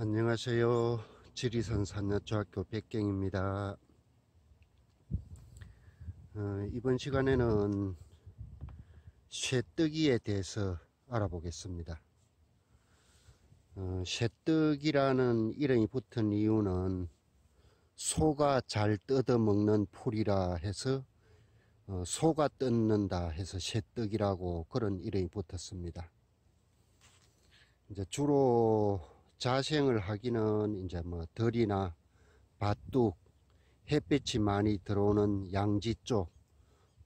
안녕하세요. 지리산 산야초학교 백경입니다. 어, 이번 시간에는 쇠뜨기에 대해서 알아보겠습니다. 어, 쇠뜨기라는 이름이 붙은 이유는 소가 잘 뜯어먹는 풀이라 해서 어, 소가 뜯는다 해서 쇠뜨기라고 그런 이름이 붙었습니다. 이제 주로 자생을 하기는 이제 뭐 덜이나 밭둑, 햇빛이 많이 들어오는 양지 쪽,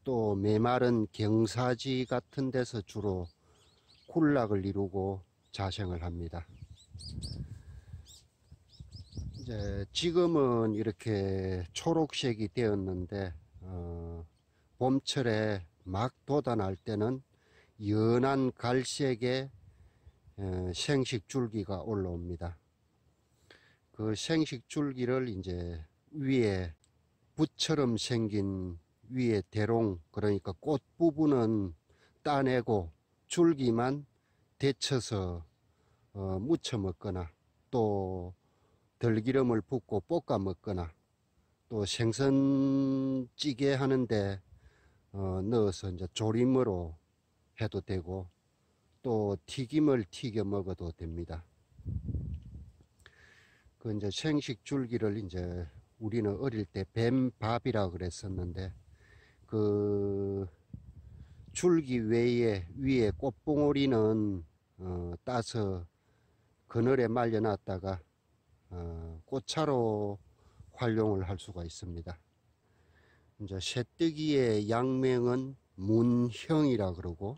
또 메마른 경사지 같은 데서 주로 군락을 이루고 자생을 합니다. 이제 지금은 이렇게 초록색이 되었는데 어, 봄철에 막 돋아날 때는 연한 갈색의 어, 생식 줄기가 올라옵니다. 그 생식 줄기를 이제 위에 붓처럼 생긴 위에 대롱 그러니까 꽃 부분은 따내고 줄기만 데쳐서 어, 무쳐 먹거나 또 들기름을 붓고 볶아 먹거나 또 생선찌개 하는데 어, 넣어서 이제 조림으로 해도 되고 또 튀김을 튀겨 먹어도 됩니다. 그 이제 생식 줄기를 이제 우리는 어릴 때 뱀밥이라 그랬었는데 그 줄기 외에 위에 꽃봉오리는 어, 따서 그늘에 말려놨다가 어, 꽃차로 활용을 할 수가 있습니다. 이제 새뜨기의 양명은 문형이라 그러고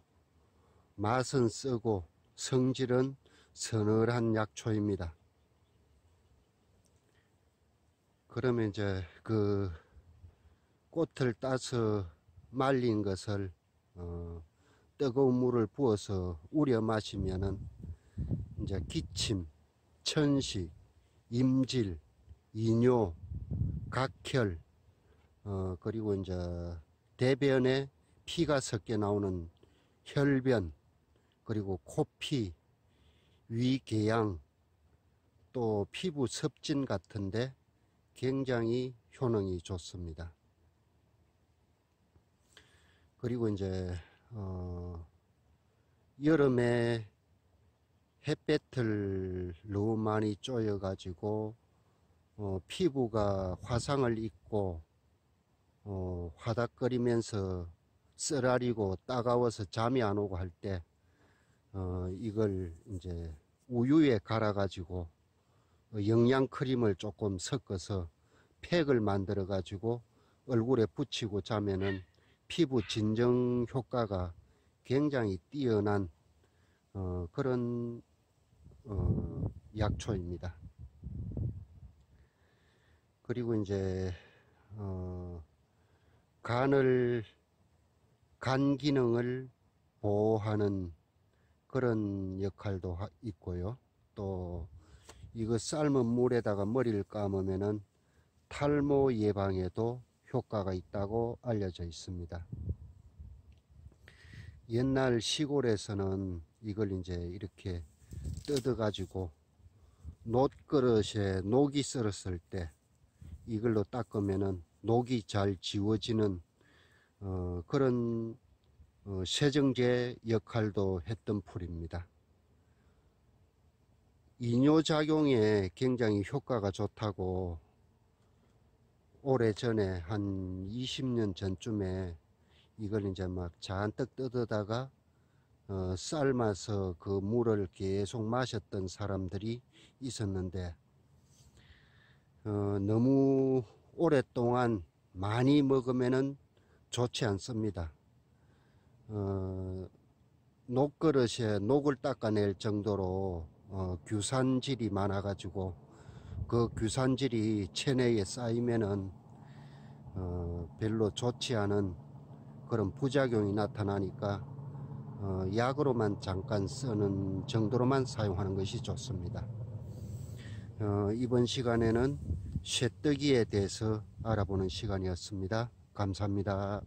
맛은 쓰고 성질은 서늘한 약초입니다. 그러면 이제 그 꽃을 따서 말린 것을 어, 뜨거운 물을 부어서 우려 마시면은 이제 기침, 천식, 임질, 이뇨, 각혈, 어, 그리고 이제 대변에 피가 섞여 나오는 혈변, 그리고 코피, 위궤양, 또 피부 섭진 같은데 굉장히 효능이 좋습니다. 그리고 이제 어, 여름에 햇볕을 너무 많이 쪼여 가지고 어, 피부가 화상을 입고 어, 화닥거리면서 쓰라리고 따가워서 잠이 안 오고 할때 어, 이걸 이제 우유에 갈아가지고 어, 영양 크림을 조금 섞어서 팩을 만들어 가지고 얼굴에 붙이고 자면은 피부 진정 효과가 굉장히 뛰어난 어, 그런 어, 약초입니다. 그리고 이제 어, 간을 간 기능을 보호하는 그런 역할도 있고요. 또 이거 삶은 물에다가 머리를 감으면은 탈모 예방에도 효과가 있다고 알려져 있습니다. 옛날 시골에서는 이걸 이제 이렇게 뜯어가지고 놋그릇에 녹이 썰었을 때 이걸로 닦으면은 녹이 잘 지워지는 어, 그런 세정제 어, 역할도 했던 풀입니다. 이뇨작용에 굉장히 효과가 좋다고 오래전에 한 20년 전쯤에 이걸 이제 막 잔뜩 뜯어다가 어, 삶아서 그 물을 계속 마셨던 사람들이 있었는데 어, 너무 오랫동안 많이 먹으면 좋지 않습니다. 어, 녹그릇에 녹을 닦아낼 정도로 어, 규산질이 많아 가지고 그 규산질이 체내에 쌓이면은 어, 별로 좋지 않은 그런 부작용이 나타나니까 어, 약으로만 잠깐 쓰는 정도로만 사용하는 것이 좋습니다. 어, 이번 시간에는 쇠뜨기에 대해서 알아보는 시간이었습니다. 감사합니다.